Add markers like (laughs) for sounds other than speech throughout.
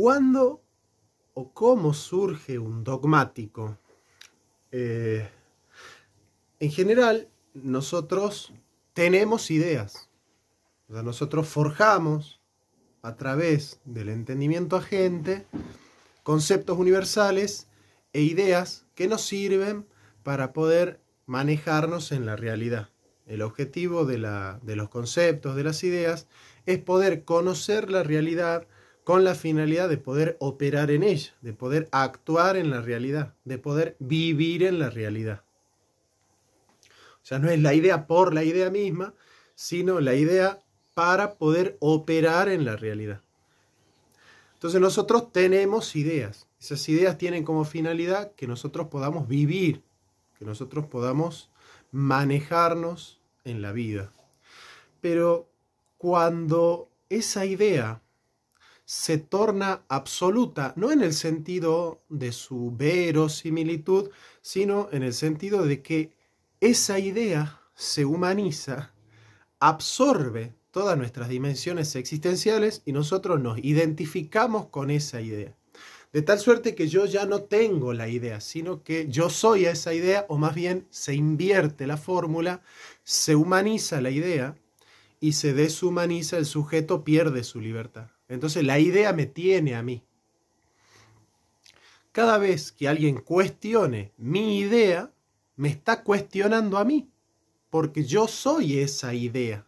¿Cuándo o cómo surge un dogmático? Eh, en general, nosotros tenemos ideas. sea, nosotros forjamos a través del entendimiento agente conceptos universales e ideas que nos sirven para poder manejarnos en la realidad. El objetivo de, de los conceptos, de las ideas, es poder conocer la realidad con la finalidad de poder operar en ella, de poder actuar en la realidad, de poder vivir en la realidad. O sea, no es la idea por la idea misma, sino la idea para poder operar en la realidad. Entonces nosotros tenemos ideas. Esas ideas tienen como finalidad que nosotros podamos vivir, que nosotros podamos manejarnos en la vida. Pero cuando esa idea se torna absoluta, no en el sentido de su verosimilitud, sino en el sentido de que esa idea se humaniza, absorbe todas nuestras dimensiones existenciales y nosotros nos identificamos con esa idea. De tal suerte que yo ya no tengo la idea, sino que yo soy esa idea, o más bien se invierte la fórmula, se humaniza la idea y se deshumaniza el sujeto, pierde su libertad. Entonces la idea me tiene a mí. Cada vez que alguien cuestione mi idea, me está cuestionando a mí, porque yo soy esa idea.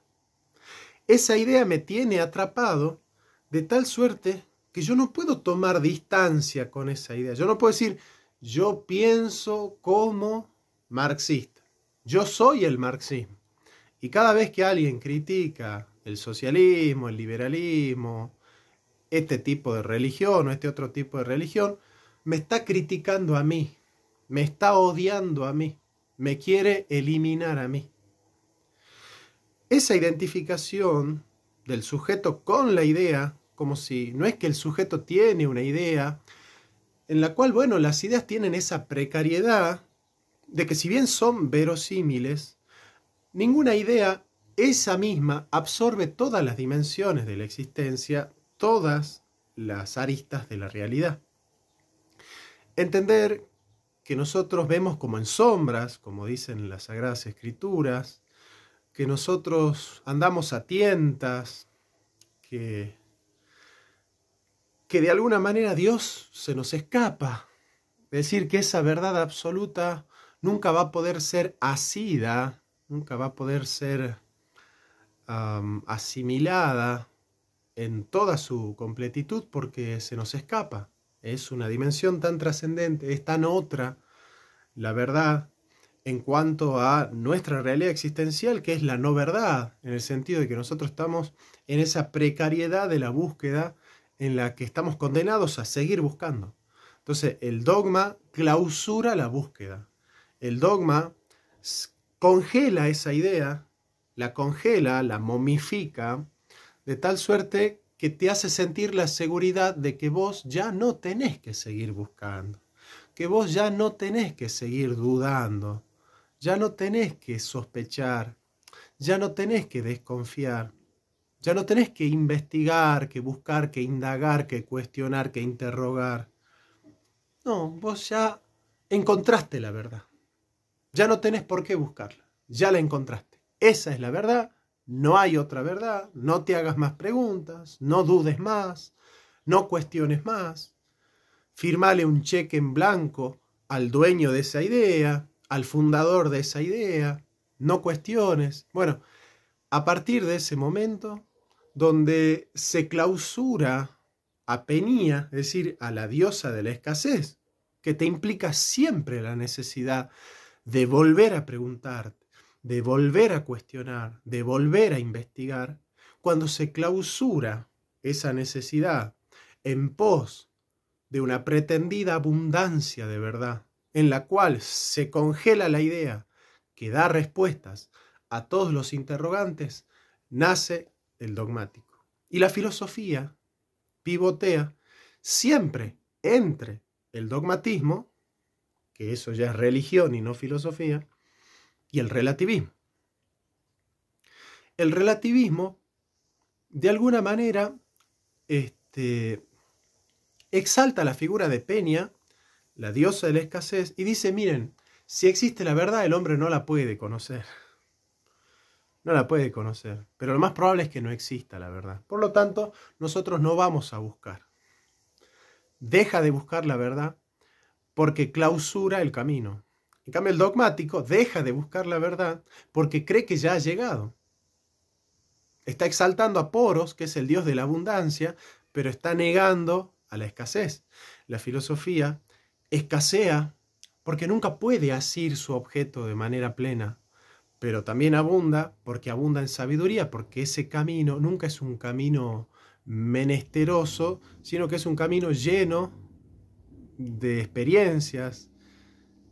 Esa idea me tiene atrapado de tal suerte que yo no puedo tomar distancia con esa idea. Yo no puedo decir, yo pienso como marxista. Yo soy el marxismo. Y cada vez que alguien critica el socialismo, el liberalismo, este tipo de religión o este otro tipo de religión, me está criticando a mí, me está odiando a mí, me quiere eliminar a mí. Esa identificación del sujeto con la idea, como si no es que el sujeto tiene una idea, en la cual, bueno, las ideas tienen esa precariedad de que si bien son verosímiles, ninguna idea esa misma absorbe todas las dimensiones de la existencia todas las aristas de la realidad. Entender que nosotros vemos como en sombras, como dicen las Sagradas Escrituras, que nosotros andamos a tientas, que, que de alguna manera Dios se nos escapa. Es decir, que esa verdad absoluta nunca va a poder ser asida, nunca va a poder ser asimilada en toda su completitud porque se nos escapa. Es una dimensión tan trascendente, es tan otra la verdad en cuanto a nuestra realidad existencial, que es la no verdad, en el sentido de que nosotros estamos en esa precariedad de la búsqueda en la que estamos condenados a seguir buscando. Entonces, el dogma clausura la búsqueda. El dogma congela esa idea, la congela, la momifica, de tal suerte que te hace sentir la seguridad de que vos ya no tenés que seguir buscando, que vos ya no tenés que seguir dudando, ya no tenés que sospechar, ya no tenés que desconfiar, ya no tenés que investigar, que buscar, que indagar, que cuestionar, que interrogar. No, vos ya encontraste la verdad. Ya no tenés por qué buscarla, ya la encontraste. Esa es la verdad no hay otra verdad, no te hagas más preguntas, no dudes más, no cuestiones más, firmale un cheque en blanco al dueño de esa idea, al fundador de esa idea, no cuestiones. Bueno, a partir de ese momento donde se clausura a Penía, es decir, a la diosa de la escasez, que te implica siempre la necesidad de volver a preguntarte, de volver a cuestionar, de volver a investigar, cuando se clausura esa necesidad en pos de una pretendida abundancia de verdad, en la cual se congela la idea que da respuestas a todos los interrogantes, nace el dogmático. Y la filosofía pivotea siempre entre el dogmatismo, que eso ya es religión y no filosofía, y el relativismo. El relativismo, de alguna manera, este, exalta la figura de Peña, la diosa de la escasez, y dice, miren, si existe la verdad, el hombre no la puede conocer. No la puede conocer, pero lo más probable es que no exista la verdad. Por lo tanto, nosotros no vamos a buscar. Deja de buscar la verdad porque clausura el camino, en cambio, el dogmático deja de buscar la verdad porque cree que ya ha llegado. Está exaltando a Poros, que es el dios de la abundancia, pero está negando a la escasez. La filosofía escasea porque nunca puede asir su objeto de manera plena, pero también abunda porque abunda en sabiduría, porque ese camino nunca es un camino menesteroso, sino que es un camino lleno de experiencias,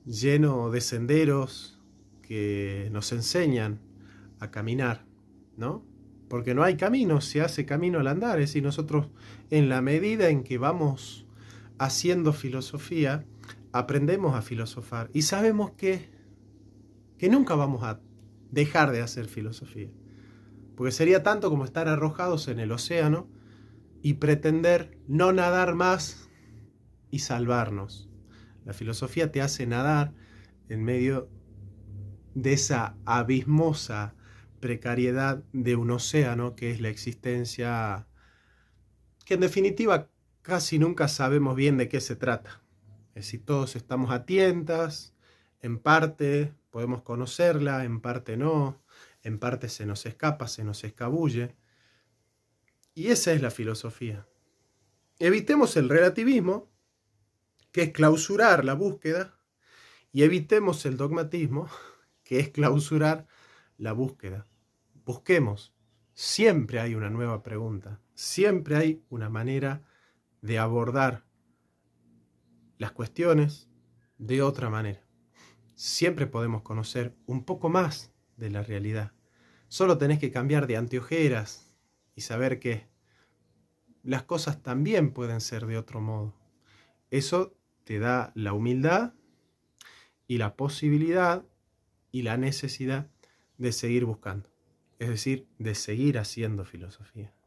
lleno de senderos que nos enseñan a caminar, ¿no? Porque no hay camino, se hace camino al andar, es decir, nosotros en la medida en que vamos haciendo filosofía, aprendemos a filosofar y sabemos que, que nunca vamos a dejar de hacer filosofía. Porque sería tanto como estar arrojados en el océano y pretender no nadar más y salvarnos. La filosofía te hace nadar en medio de esa abismosa precariedad de un océano que es la existencia, que en definitiva casi nunca sabemos bien de qué se trata. Es decir, todos estamos a en parte podemos conocerla, en parte no, en parte se nos escapa, se nos escabulle. Y esa es la filosofía. Evitemos el relativismo que es clausurar la búsqueda, y evitemos el dogmatismo, (laughs) que es clausurar la búsqueda. Busquemos. Siempre hay una nueva pregunta, siempre hay una manera de abordar las cuestiones de otra manera. Siempre podemos conocer un poco más de la realidad. Solo tenés que cambiar de anteojeras y saber que las cosas también pueden ser de otro modo. Eso te da la humildad y la posibilidad y la necesidad de seguir buscando, es decir, de seguir haciendo filosofía.